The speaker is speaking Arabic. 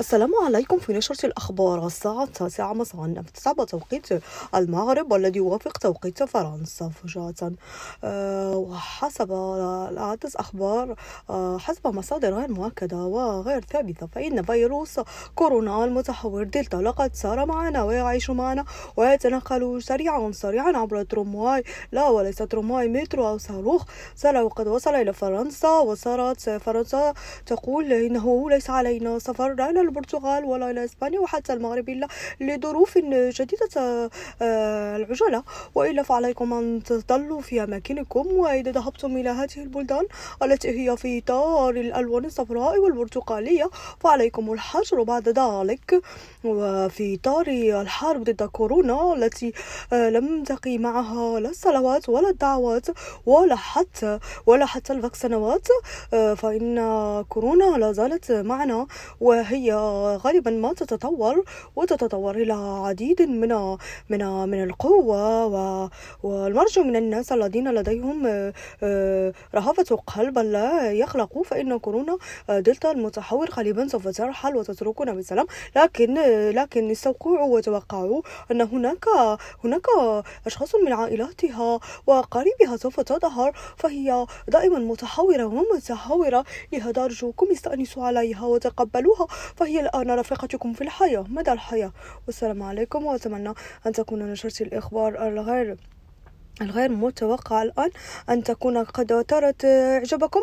السلام عليكم في نشرة الأخبار الساعة التاسعة مساء تسعة توقيت المغرب والذي يوافق توقيت فرنسا فجاة أه وحسب عدة أخبار أه حسب مصادر غير مؤكدة وغير ثابتة فإن فيروس كورونا المتحور دلتا لقد سار معنا ويعيش معنا ويتنقل سريعا سريعا عبر ترمواي لا وليس ترمواي مترو أو صاروخ سار وقد وصل إلى فرنسا وصارت فرنسا تقول إنه ليس علينا سفر لا البرتغال ولا إلى إسبانيا وحتى المغرب إلا لظروف جديدة آه، العجلة وإلا فعليكم أن تظلوا في أماكنكم وإذا ذهبتم إلى هذه البلدان التي هي في إطار الألوان الصفراء والبرتقالية فعليكم الحجر بعد ذلك وفي إطار الحرب ضد كورونا التي آه، لم تقي معها لا الصلوات ولا الدعوات ولا حتى ولا حتى الفاكسينات آه، فإن كورونا لا زالت معنا وهي غالبا ما تتطور وتتطور إلى عديد من من من القوة والمرجو من الناس الذين لديهم آه، آه، رهافة قلب لا يخلقوا فإن كورونا آه، دلتا المتحور غالبا سوف ترحل وتتركنا بالسلام لكن لكن استوقعوا وتوقعوا أن هناك هناك أشخاص من عائلاتها وقريبها سوف تظهر فهي دائما متحورة ومتحوره لهذا أرجوكم استأنسوا عليها وتقبلوها وهي الآن رفيقتكم في الحياة مدى الحياة والسلام عليكم وأتمنى أن تكون نشرت الإخبار الغير الغير متوقع الآن أن تكون قد ترت إعجابكم